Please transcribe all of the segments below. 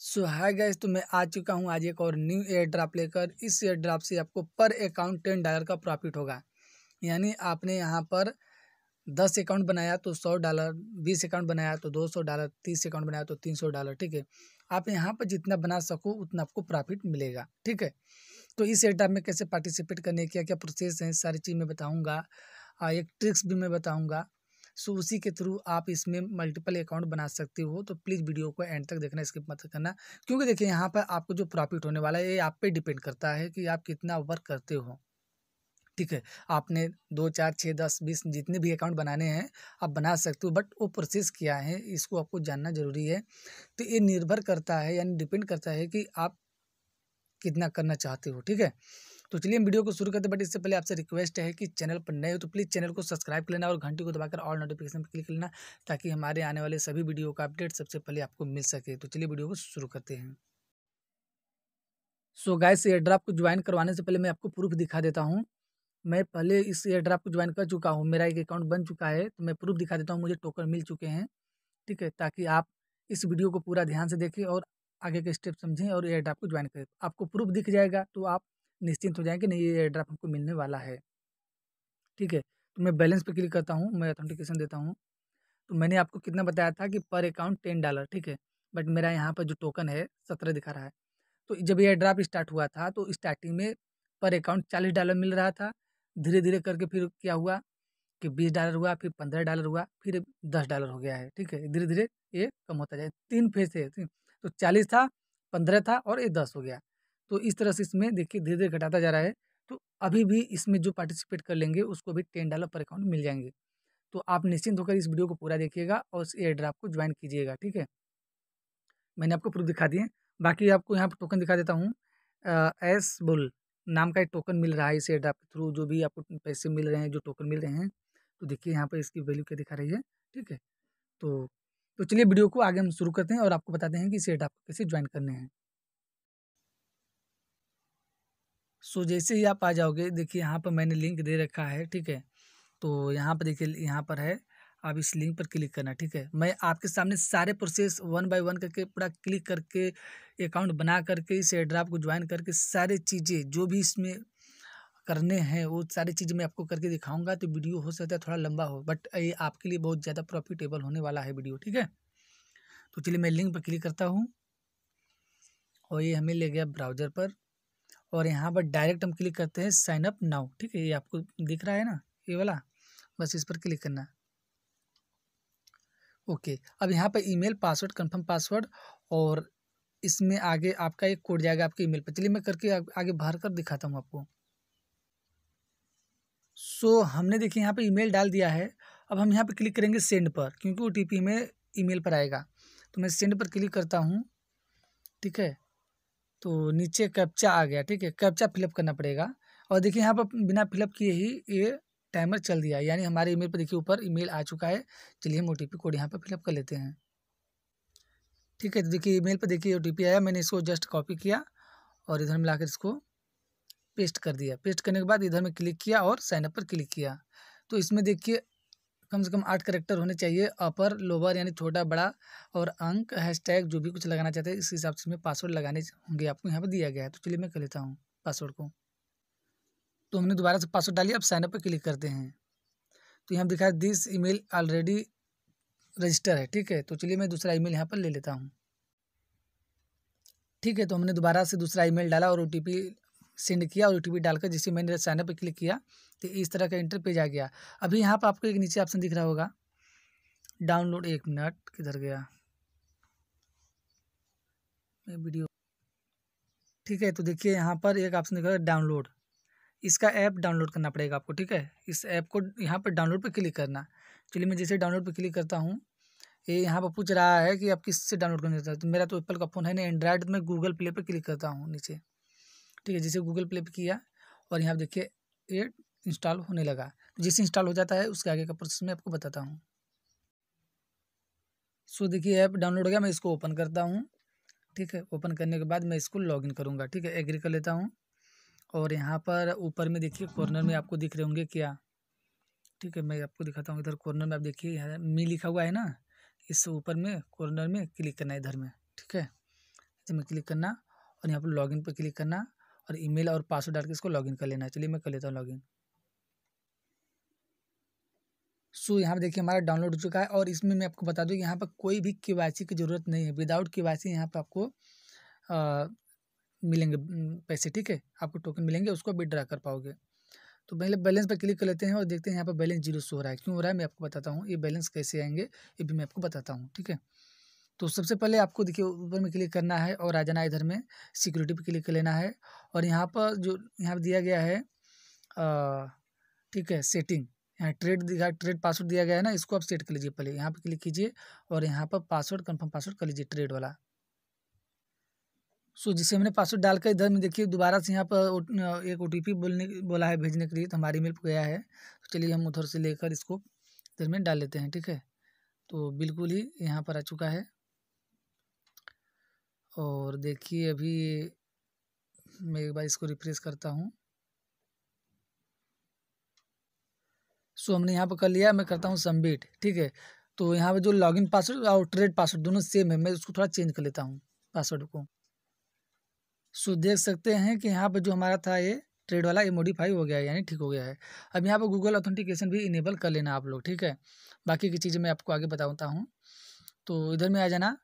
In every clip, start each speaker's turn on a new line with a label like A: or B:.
A: सो hi guys तो मैं आ चुका हूँ आज एक और न्यू एयर ड्राप लेकर इस एयर ड्राप से आपको पर अकाउंट टेन डॉलर का प्रॉफिट होगा यानी आपने यहाँ पर दस अकाउंट बनाया तो सौ डॉलर बीस अकाउंट बनाया तो दो सौ डॉलर तीस अकाउंट बनाया तो तीन सौ डॉलर ठीक है आप यहाँ पर जितना बना सको उतना आपको प्रॉफिट मिलेगा ठीक है तो इस एयर ड्राप में कैसे पार्टिसिपेट करने क्या क्या प्रोसेस हैं सारी चीज़ मैं बताऊँगा एक ट्रिक्स भी मैं बताऊँगा सो उसी के थ्रू आप इसमें मल्टीपल अकाउंट बना सकते हो तो प्लीज़ वीडियो को एंड तक देखना स्किप मत करना क्योंकि देखिए यहाँ पर आपको जो प्रॉफिट होने वाला है ये आप पे डिपेंड करता है कि आप कितना वर्क करते हो ठीक है आपने दो चार छः दस बीस जितने भी अकाउंट बनाने हैं आप बना सकते हो बट वो प्रोसेस क्या है इसको आपको जानना ज़रूरी है तो ये निर्भर करता है यानी डिपेंड करता है कि आप कितना करना चाहते हो ठीक है तो चलिए हम वीडियो को शुरू करते हैं बट इससे पहले आपसे रिक्वेस्ट है कि चैनल पर नए हो तो प्लीज़ चैनल को सब्सक्राइब कर लेना और घंटी को दबाकर ऑल नोटिफिकेशन पर क्लिक कर लेना ताकि हमारे आने वाले सभी वीडियो का अपडेट सबसे पहले आपको मिल सके तो चलिए वीडियो को शुरू करते हैं सो गाइस एयर ड्राफ को ज्वाइन करवाने से पहले मैं आपको प्रूफ दिखा देता हूँ मैं पहले इस एयर ड्राफ को ज्वाइन कर चुका हूँ मेरा एक अकाउंट बन चुका है तो मैं प्रूफ दिखा देता हूँ मुझे टोकन मिल चुके हैं ठीक है ताकि आप इस वीडियो को पूरा ध्यान से देखें और आगे के स्टेप समझें और एयर ड्राफ्ट को ज्वाइन करें आपको प्रूफ दिख जाएगा तो आप निश्चिंत हो जाएँ कि नहीं ये ड्राफ हमको मिलने वाला है ठीक है तो मैं बैलेंस पे क्लिक करता हूँ मैं ऑथेंटिकेशन देता हूँ तो मैंने आपको कितना बताया था कि पर अकाउंट टेन डॉलर ठीक है बट मेरा यहाँ पर जो टोकन है सत्रह दिखा रहा है तो जब ये ड्राफ स्टार्ट हुआ था तो स्टार्टिंग में पर अकाउंट चालीस डॉलर मिल रहा था धीरे धीरे करके फिर क्या हुआ कि बीस डॉलर हुआ फिर पंद्रह डॉलर हुआ फिर दस डॉलर हो गया है ठीक है धीरे धीरे ये कम होता जाए तीन फेज है तो चालीस था पंद्रह था और ये दस हो गया तो इस तरह से इसमें देखिए धीरे धीरे घटाता जा रहा है तो अभी भी इसमें जो पार्टिसिपेट कर लेंगे उसको भी टेन डॉलर पर अकाउंट मिल जाएंगे तो आप निश्चिंत होकर इस वीडियो को पूरा देखिएगा और इस एयर ड्राफ्ट को ज्वाइन कीजिएगा ठीक है मैंने आपको प्रूफ दिखा दिए बाकी आपको यहाँ पर टोकन दिखा देता हूँ एस बुल नाम का एक टोकन मिल रहा है इस एयर ड्राफ्ट के थ्रू जो भी आपको पैसे मिल रहे हैं जो टोकन मिल रहे हैं तो देखिए यहाँ पर इसकी वैल्यू क्या दिखा रही है ठीक है तो तो चलिए वीडियो को आगे हम शुरू करते हैं और आपको बताते हैं कि इस एयर ड्राफ्ट कैसे ज्वाइन करने हैं सो जैसे ही आप आ जाओगे देखिए यहाँ पर मैंने लिंक दे रखा है ठीक है तो यहाँ पर देखिए यहाँ पर है आप इस लिंक पर क्लिक करना ठीक है मैं आपके सामने सारे प्रोसेस वन बाय वन करके पूरा क्लिक करके अकाउंट बना करके इस एड्राफ को ज्वाइन करके सारे चीज़ें जो भी इसमें करने हैं वो सारी चीज़ मैं आपको करके दिखाऊंगा तो वीडियो हो सकता है थोड़ा लंबा हो बट ये आपके लिए बहुत ज़्यादा प्रॉफिटेबल होने वाला है वीडियो ठीक है तो चलिए मैं लिंक पर क्लिक करता हूँ और ये हमें ले गया ब्राउज़र पर और यहाँ पर डायरेक्ट हम क्लिक करते हैं साइन अप नाउ ठीक है ये आपको दिख रहा है ना ये वाला बस इस पर क्लिक करना ओके अब यहाँ पर ईमेल पासवर्ड कंफर्म पासवर्ड और इसमें आगे आपका एक कोड जाएगा आपके ईमेल पर चलिए मैं करके आगे भर कर दिखाता हूँ आपको सो so, हमने देखिए यहाँ पर ईमेल डाल दिया है अब हम यहाँ पर क्लिक करेंगे सेंड पर क्योंकि ओ टी पी में ईमेल पर आएगा तो मैं सेंड पर क्लिक करता हूँ ठीक है तो नीचे कैप्चा आ गया ठीक है कैप्चा फिलअप करना पड़ेगा और देखिए यहाँ पर बिना फिलअप किए ही ये टाइमर चल दिया यानी हमारे ईमेल पर देखिए ऊपर ईमेल आ चुका है चलिए हम ओ कोड यहाँ पर फिलअप कर लेते हैं ठीक है तो देखिए ईमेल पर देखिए ओ आया मैंने इसको जस्ट कॉपी किया और इधर मिलाकर इसको पेस्ट कर दिया पेस्ट करने के बाद इधर में क्लिक किया और साइनअप पर क्लिक किया तो इसमें देखिए कम से कम आठ करेक्टर होने चाहिए अपर लोअर यानी छोटा बड़ा और अंक हैशटैग जो भी कुछ लगाना चाहते हैं इस हिसाब से मैं पासवर्ड लगाने होंगे आपको यहाँ पर दिया गया है तो चलिए मैं कर लेता हूँ पासवर्ड को तो हमने दोबारा से पासवर्ड डाली अब साइनअप पर क्लिक करते हैं तो यहाँ दिखा दिस ईमेल ऑलरेडी रजिस्टर है ठीक है तो चलिए मैं दूसरा ईमेल यहाँ पर ले लेता हूँ ठीक है तो हमने दोबारा से दूसरा ईमेल डाला और ओटीपी सेंड किया और ओ डालकर जैसे मैंने साइनअप पर क्लिक किया तो इस तरह का इंटर पेज आ गया अभी यहाँ पर आपको एक नीचे ऑप्शन दिख रहा होगा डाउनलोड एक मिनट किधर गया वीडियो ठीक है तो देखिए यहाँ पर एक ऑप्शन दिख रहा है डाउनलोड इसका ऐप डाउनलोड करना पड़ेगा आपको ठीक है इस ऐप को यहाँ पर डाउनलोड पर क्लिक करना चलिए मैं जैसे डाउनलोड पर क्लिक करता हूँ ये यहाँ पर पूछ रहा है कि आप किससे डाउनलोड करना चाहते हैं तो मेरा तो एप्पल का फ़ोन है ना एंड्रॉयड में गूगल प्ले पर क्लिक करता हूँ नीचे ठीक है जैसे गूगल प्ले पर किया और यहाँ देखिए ये इंस्टॉल होने लगा जैसे इंस्टॉल हो जाता है उसके आगे का प्रोसेस मैं आपको बताता हूँ सो देखिए ऐप डाउनलोड हो गया मैं इसको ओपन करता हूँ ठीक है ओपन करने के बाद मैं इसको लॉग इन करूँगा ठीक है एग्री कर लेता हूँ और यहाँ पर ऊपर में देखिए कॉर्नर में आपको दिख रहे होंगे क्या ठीक है मैं आपको दिखाता हूँ इधर कॉर्नर में आप देखिए यहाँ मी लिखा हुआ है ना इस ऊपर में कॉर्नर में क्लिक करना है इधर में ठीक है इधर में क्लिक करना और यहाँ पर इन पर क्लिक करना और ईमेल और पासवर्ड डाल के इसको लॉगिन कर लेना है चलिए मैं कर लेता हूँ लॉगिन सो so, यहाँ पर देखिए हमारा डाउनलोड हो चुका है और इसमें मैं आपको बता दूँ यहाँ पर कोई भी के की ज़रूरत नहीं है विदाउट के वाई सी यहाँ पर आपको आ, मिलेंगे पैसे ठीक है आपको टोकन मिलेंगे उसको विड्रा कर पाओगे तो पहले बैलेंस पर क्लिक कर लेते हैं और देखते हैं यहाँ पर बैलेंस जीरो सो हो रहा है क्यों हो रहा है मैं आपको बताता हूँ ये बैलेंस कैसे आएंगे ये भी मैं आपको बताता हूँ ठीक है तो सबसे पहले आपको देखिए ऊपर में क्लिक करना है और आ जाना इधर में सिक्योरिटी पे क्लिक लेना है और यहाँ पर जो यहाँ पर दिया गया है ठीक है सेटिंग यहाँ ट्रेड दिखा ट्रेड पासवर्ड दिया गया है ना इसको आप सेट कर लीजिए पहले यहाँ पर क्लिक कीजिए और यहाँ पर पासवर्ड कन्फर्म पासवर्ड कर लीजिए ट्रेड वाला सो so, जिसे हमने पासवर्ड डालकर इधर में देखिए दोबारा से यहाँ पर एक ओ बोलने बोला है भेजने के लिए तो हमारी मेल पर गया है तो चलिए हम उधर से लेकर इसको इधर में डाल लेते हैं ठीक है तो बिल्कुल ही यहाँ पर आ चुका है और देखिए अभी मैं एक बार इसको रिफ्रेश करता हूँ सो हमने यहाँ पर कर लिया मैं करता हूँ सबमिट ठीक है तो यहाँ पे जो लॉगिन पासवर्ड और ट्रेड पासवर्ड दोनों सेम है मैं उसको थोड़ा चेंज कर लेता हूँ पासवर्ड को सो देख सकते हैं कि यहाँ पर जो हमारा था ये ट्रेड वाला ये मॉडिफाई हो गया है यानी ठीक हो गया है अब यहाँ पर गूगल ऑथेंटिकेशन भी इनेबल कर लेना आप लोग ठीक है बाकी की चीज़ें मैं आपको आगे बताता हूँ तो इधर में आ जाना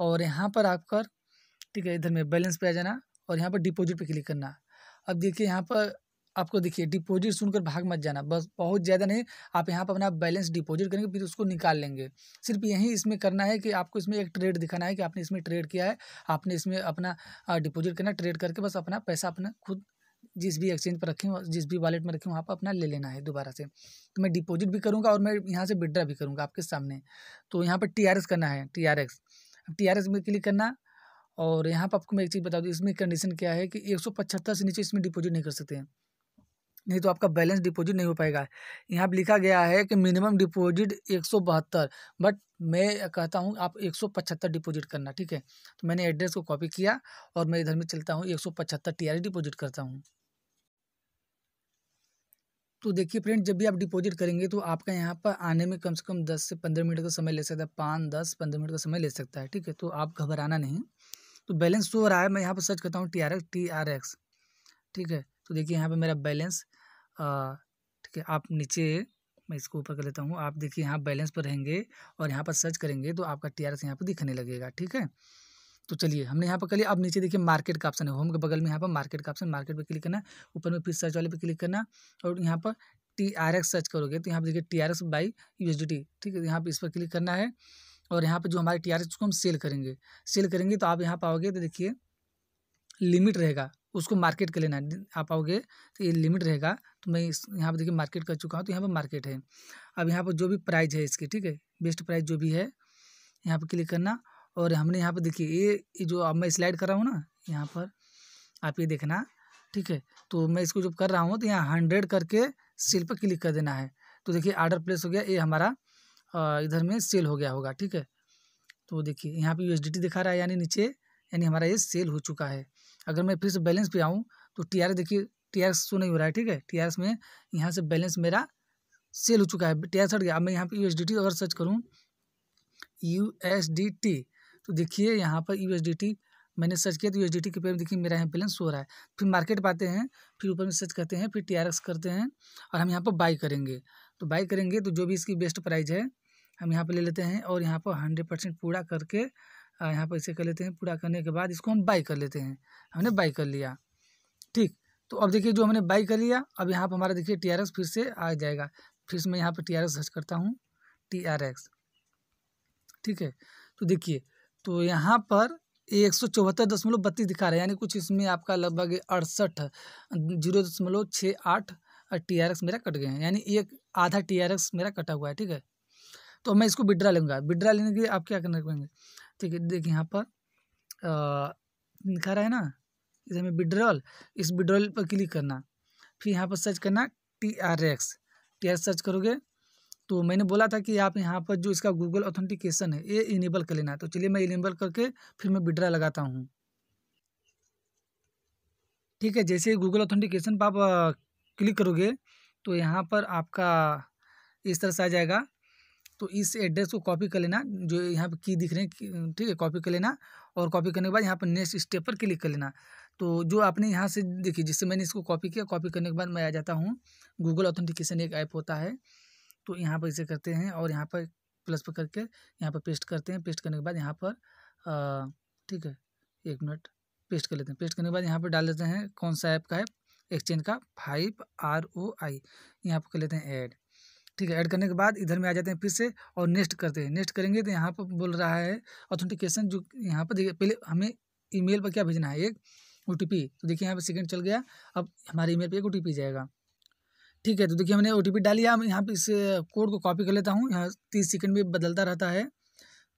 A: और यहाँ पर आप कर ठीक है इधर में बैलेंस पे आ जाना और यहाँ पर डिपॉजिट पे क्लिक करना अब देखिए यहाँ पर आपको देखिए डिपॉजिट सुनकर भाग मत जाना बस बहुत ज़्यादा नहीं आप यहाँ पर अपना बैलेंस डिपॉजिट करेंगे फिर उसको निकाल लेंगे सिर्फ यही इसमें करना है कि आपको इसमें एक ट्रेड दिखाना है कि आपने इसमें ट्रेड किया है आपने इसमें अपना डिपॉजिट करना ट्रेड करके बस अपना पैसा अपना खुद जिस भी एक्सचेंज पर रखें जिस भी वॉलेट में रखें वहाँ पर अपना ले लेना है दोबारा से तो मैं डिपॉजिट भी करूँगा और मैं यहाँ से विड्रा भी करूँगा आपके सामने तो यहाँ पर टी करना है T R X T R में क्लिक करना और यहाँ पर आपको मैं एक चीज़ बता दूँ इसमें कंडीशन क्या है कि एक सौ पचहत्तर से नीचे इसमें डिपॉजिट नहीं कर सकते हैं नहीं तो आपका बैलेंस डिपॉजिट नहीं हो पाएगा यहाँ पर लिखा गया है कि मिनिमम डिपॉजिट एक सौ बहत्तर बट मैं कहता हूँ आप एक सौ पचहत्तर डिपॉजिट करना ठीक है तो मैंने एड्रेस को कॉपी किया और मैं इधर में चलता हूँ एक सौ पचहत्तर टी डिपॉजिट करता हूँ तो देखिए फ्रेंड जब भी आप डिपॉजिट करेंगे तो आपका यहाँ पर आने में कम से कम दस से पंद्रह मिनट का समय ले सकता है पाँच दस पंद्रह मिनट का समय ले सकता है ठीक है तो आप घबराना नहीं तो बैलेंस शो हो रहा है मैं यहाँ पर सर्च करता हूँ T R X T R X ठीक है तो देखिए यहाँ पर मेरा बैलेंस ठीक है आप नीचे मैं इसको ऊपर कर लेता हूँ आप देखिए यहाँ बैलेंस पर रहेंगे और यहाँ पर सर्च करेंगे तो आपका टी आर एक्स यहाँ पर दिखने लगेगा ठीक है तो चलिए हमने यहाँ पर कर लिया अब नीचे देखिए मार्केट का ऑप्शन है होम के बगल में यहाँ पर मार्केट का ऑप्शन मार्केट पर क्लिक करना ऊपर में फिर सर्च वाले पर क्लिक करना और यहाँ पर टी आर एक्स सर्च करोगे तो यहाँ पर देखिए T R X by U S D T ठीक है तो यहाँ पर इस पर क्लिक करना है और यहाँ पे जो हमारे टी आर एस को हम सेल करेंगे सेल करेंगे तो आप यहाँ पाओगे तो देखिए लिमिट रहेगा उसको मार्केट के लेना है आप आओगे तो ये लिमिट रहेगा तो मैं इस यहाँ पर देखिए मार्केट कर चुका हूँ तो यहाँ पर मार्केट है अब यहाँ पर जो भी प्राइज है इसकी ठीक है बेस्ट प्राइज जो भी है यहाँ पर क्लिक करना और हमने यहाँ पर देखिए ये जो अब मैं स्लाइड कर रहा हूँ ना यहाँ पर आप ये देखना ठीक है तो मैं इसको जब कर रहा हूँ तो यहाँ हंड्रेड करके सेल पर क्लिक कर देना है तो देखिए आर्डर प्लेस हो गया ये हमारा इधर में सेल हो गया होगा ठीक है तो देखिए यहाँ पे यू दिखा रहा है यानी नीचे यानी हमारा ये सेल हो चुका है अगर मैं फिर से बैलेंस पे आऊँ तो टी देखिए टी शो नहीं हो रहा है ठीक है टी में यहाँ से बैलेंस मेरा सेल हो चुका है टी आर गया अब मैं यहाँ पर यू अगर सर्च करूँ यू तो देखिए यहाँ पर यू मैंने सर्च किया तो यू के पेपर में देखिए मेरा यहाँ बैलेंस हो रहा है फिर मार्केट पाते हैं फिर ऊपर में सर्च करते हैं फिर टी करते हैं और हम यहाँ पर बाई करेंगे तो बाई करेंगे तो जो भी इसकी बेस्ट प्राइस है हम यहाँ पर ले लेते हैं और यहाँ पर हंड्रेड परसेंट पूरा करके यहाँ पर इसे कर लेते हैं पूरा करने के बाद इसको हम बाई कर लेते हैं हमने बाई कर लिया ठीक तो अब देखिए जो हमने बाई कर लिया अब यहाँ पर हमारा देखिए टी आर एक्स फिर से आ जाएगा फिर से मैं यहाँ पर टी आर सर्च करता हूँ टी आर एक्स ठीक है तो देखिए तो यहाँ पर एक सौ चौहत्तर दशमलव बत्तीस दिखा रहा है यानी कुछ इसमें आपका लगभग अड़सठ जीरो दशमलव छः आठ टी आर एक्स मेरा कट गए हैं यानी एक आधा टी आर एक्स मेरा कटा हुआ है ठीक है तो मैं इसको विड्रा लूँगा विड्रा लेने के लिए आप क्या करना पड़ेंगे ठीक है देखिए यहाँ पर लिखा रहा है ना इधर में विड्रॉल इस विड्रॉल पर क्लिक करना फिर यहाँ पर सर्च करना T R X T R search करोगे तो मैंने बोला था कि आप यहाँ पर जो इसका गूगल ऑथेंटिकेशन है ये इनेबल कर लेना तो चलिए मैं इनेबल करके फिर मैं विड्रा लगाता हूँ ठीक है जैसे गूगल ऑथेंटिकेशन पर आप क्लिक करोगे तो यहाँ पर आपका इस तरह से आ जाएगा तो इस एड्रेस को कॉपी कर लेना जो यहाँ पे की दिख रहे हैं ठीक है कॉपी कर लेना और कॉपी करने के बाद यहाँ पर नेक्स्ट स्टेप पर क्लिक कर लेना तो जो आपने यहाँ से देखिए जिससे मैंने इसको कॉपी किया कॉपी करने के बाद मैं आ जाता हूँ गूगल ऑथेंटिकेशन एक ऐप होता है तो यहाँ पर इसे करते हैं और यहाँ पर प्लस पर करके यहाँ पर पेस्ट करते हैं पेस्ट करने के बाद यहाँ पर ठीक है एक मिनट पेस्ट कर लेते हैं पेस्ट करने के बाद यहाँ पर डाल देते हैं कौन सा ऐप का है एक्सचेंज का फाइव आर ओ आई यहाँ पर कर लेते हैं ऐड ठीक है ऐड करने के बाद इधर में आ जाते हैं फिर से और नेक्स्ट करते हैं नेक्स्ट करेंगे तो यहाँ पर बोल रहा है ऑथेंटिकेशन जो यहाँ पर देखिए पहले हमें ईमेल पर क्या भेजना है एक ओ तो देखिए यहाँ पर सेकेंड चल गया अब हमारे ईमेल पर एक ओ जाएगा ठीक है तो देखिए हमने ओ टी पी डाली है यहाँ पर इस कोड को कॉपी कर लेता हूँ यहाँ तीस सेकंड में बदलता रहता है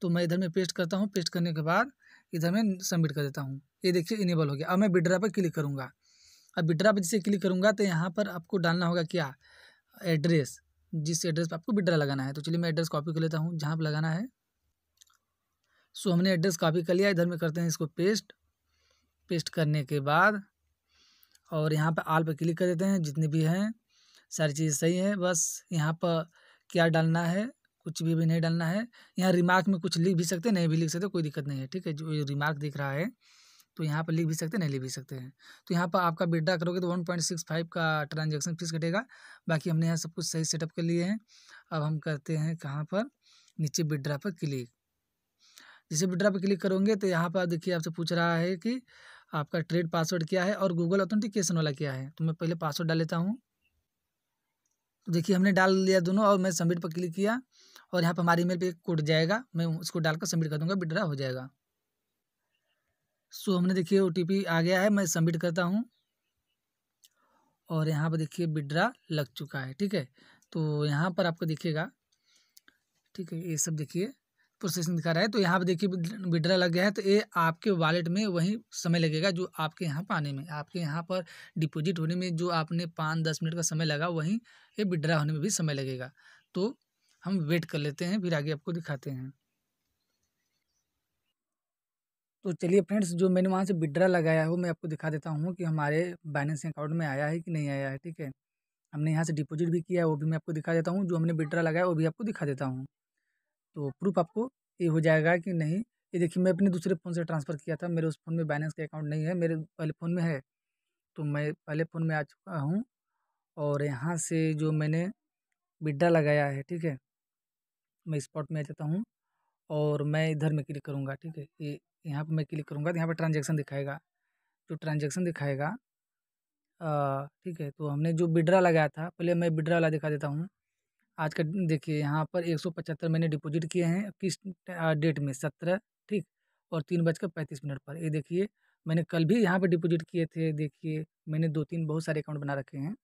A: तो मैं इधर में पेस्ट करता हूँ पेस्ट करने के बाद इधर में सबमिट कर देता हूँ ये देखिए इनेबल हो गया अब मैं विड्रा पर क्लिक करूँगा अब विड्रा पर जैसे क्लिक करूँगा तो यहाँ पर आपको डालना होगा क्या एड्रेस जिस एड्रेस पर आपको विड्रा लगाना है तो चलिए मैं एड्रेस कॉपी कर लेता हूँ जहाँ पर लगाना है सो हमने एड्रेस कॉपी कर लिया इधर में करते हैं इसको पेस्ट पेस्ट करने के बाद और यहाँ पर आल पर क्लिक कर देते हैं जितने भी हैं सारी चीज़ सही है बस यहाँ पर क्या डालना है कुछ भी भी नहीं डालना है यहाँ रिमार्क में कुछ लिख भी सकते नहीं भी लिख सकते कोई दिक्कत नहीं है ठीक है जो रिमार्क दिख रहा है तो यहाँ पर लिख भी सकते हैं नहीं लिख भी सकते हैं तो यहाँ पर आपका बेटा करोगे तो वन पॉइंट सिक्स फाइव का ट्रांजेक्शन फीस कटेगा बाकी हमने यहाँ सब कुछ सही सेटअप कर लिए हैं अब हम करते हैं कहाँ पर नीचे विड्रा पर क्लिक जैसे विड्रा पर क्लिक करोगे तो यहाँ पर देखिए आपसे पूछ रहा है कि आपका ट्रेड पासवर्ड क्या है और गूगल ऑथेंटिकेशन वाला क्या है तो मैं पहले पासवर्ड डाल लेता हूँ तो देखिए हमने डाल लिया दोनों और मैं सबमिट पर क्लिक किया और यहाँ पर हमारी ईमेल पे कोड जाएगा मैं उसको डालकर सबमिट कर दूंगा विड्रा हो जाएगा सो हमने देखिए ओ आ गया है मैं सबमिट करता हूँ और यहाँ पर देखिए विड्रा लग चुका है ठीक है तो यहाँ पर आपको दिखेगा ठीक है ये सब देखिए प्रोसेसिंग दिखा रहा है तो यहाँ पर देखिए विड्रा लग गया है तो ये आपके वॉलेट में वही समय लगेगा जो आपके यहाँ पाने में आपके यहाँ पर डिपॉजिट होने में जो आपने पाँच दस मिनट का समय लगा वहीं ये विड्रा होने में भी समय लगेगा तो हम वेट कर लेते हैं फिर आगे आपको दिखाते हैं तो चलिए फ्रेंड्स जो मैंने वहाँ से विड्रा लगाया है वो मैं आपको दिखा देता हूँ कि हमारे बैलेंस अकाउंट में आया है कि नहीं आया है ठीक है हमने यहाँ से डिपॉजिट भी किया है वो भी मैं आपको दिखा देता हूँ जो हमने विड्रा लगाया वो भी आपको दिखा देता हूँ तो प्रूफ आपको ये हो जाएगा कि नहीं ये देखिए मैं अपने दूसरे फ़ोन से ट्रांसफ़र किया था मेरे उस फ़ोन में बैलेंस का अकाउंट नहीं है मेरे पहले फ़ोन में है तो मैं पहले फ़ोन में आ चुका हूँ और यहाँ से जो मैंने विड्रा लगाया है ठीक है मैं स्पॉट में आ जाता हूँ और मैं इधर में क्लिक करूँगा ठीक है ये यहाँ पर मैं क्लिक करूँगा तो यहाँ पर ट्रांजेक्शन दिखाएगा जो ट्रांजेक्शन दिखाएगा ठीक है तो हमने जो बिड्रा लगाया था पहले मैं बिड्रा वाला दिखा देता हूँ आज का देखिए यहाँ पर एक सौ पचहत्तर मैंने डिपोजिट किए हैं किस डेट में सत्रह ठीक और तीन बजकर पैंतीस मिनट पर ये देखिए मैंने कल भी यहाँ पर डिपोज़िट किए थे देखिए मैंने दो तीन बहुत सारे अकाउंट बना रखे हैं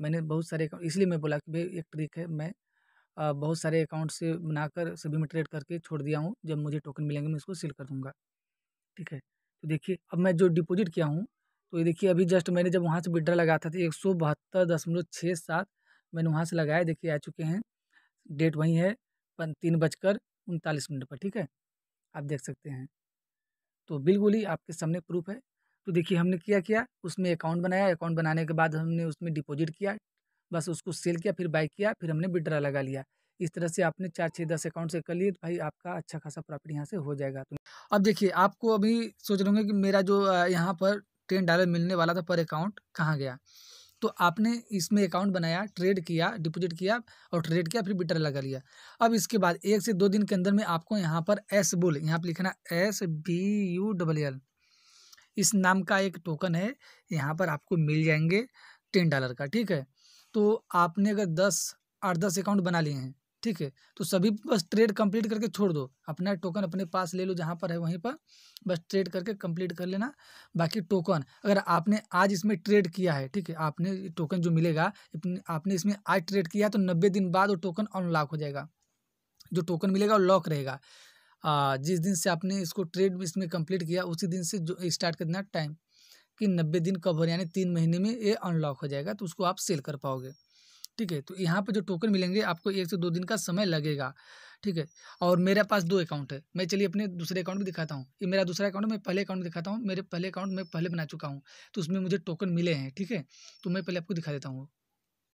A: मैंने बहुत सारे अकाउंट इसलिए मैं बोला कि भाई एक ट्रिक है मैं बहुत सारे अकाउंट से बनाकर सभी में ट्रेड करके छोड़ दिया हूँ जब मुझे टोकन मिलेंगे मैं इसको सेल कर दूँगा ठीक है तो देखिए अब मैं जो डिपोजिट किया हूँ तो ये देखिए अभी जस्ट मैंने जब वहाँ से विड्रा लगाया था तो एक सौ बहत्तर दशमलव छः सात मैंने वहाँ से लगाया देखिए आ चुके हैं डेट वहीं है तीन बजकर उनतालीस मिनट पर ठीक है आप देख सकते हैं तो बिल्कुल ही आपके सामने प्रूफ है तो देखिए हमने क्या किया उसमें अकाउंट बनाया अकाउंट बनाने के बाद हमने उसमें डिपॉजिट किया बस उसको सेल किया फिर बाई किया फिर हमने विड्रा लगा लिया इस तरह से आपने चार छः दस अकाउंट से कर लिए तो भाई आपका अच्छा खासा प्रॉफिट यहाँ से हो जाएगा तो अब देखिए आपको अभी सोच रहे होंगे कि मेरा जो यहाँ पर टेन डॉलर मिलने वाला था पर अकाउंट कहाँ गया तो आपने इसमें अकाउंट बनाया ट्रेड किया डिपोजिट किया और ट्रेड किया फिर बिटर लगा लिया अब इसके बाद एक से दो दिन के अंदर में आपको यहाँ पर एस बुल यहाँ पर लिखना S B U double L इस नाम का एक टोकन है यहाँ पर आपको मिल जाएंगे टेन डॉलर का ठीक है तो आपने अगर दस आठ दस अकाउंट बना लिए हैं ठीक है तो सभी बस ट्रेड कंप्लीट करके छोड़ दो अपना टोकन अपने पास ले लो जहाँ पर है वहीं पर बस ट्रेड करके कंप्लीट कर लेना बाकी टोकन अगर आपने आज इसमें ट्रेड किया है ठीक है आपने टोकन जो मिलेगा आपने इसमें आज ट्रेड किया तो नब्बे दिन बाद वो टोकन अनलॉक हो जाएगा जो टोकन मिलेगा वो लॉक रहेगा जिस दिन से आपने इसको ट्रेड इसमें कम्प्लीट किया उसी दिन से जो स्टार्ट कर देना टाइम कि नब्बे दिन कब हो यानी तीन महीने में ये अनलॉक हो जाएगा तो उसको आप सेल कर पाओगे ठीक है तो यहाँ पे जो टोकन मिलेंगे आपको एक से दो दिन का समय लगेगा ठीक है और मेरे पास दो अकाउंट है मैं चलिए अपने दूसरे अकाउंट में दिखाता हूँ ये मेरा दूसरा अकाउंट मैं पहले अकाउंट में दिखाता हूँ मेरे पहले अकाउंट मैं पहले बना चुका हूँ तो उसमें मुझे टोकन मिले हैं ठीक है तो मैं पहले आपको दिखा देता हूँ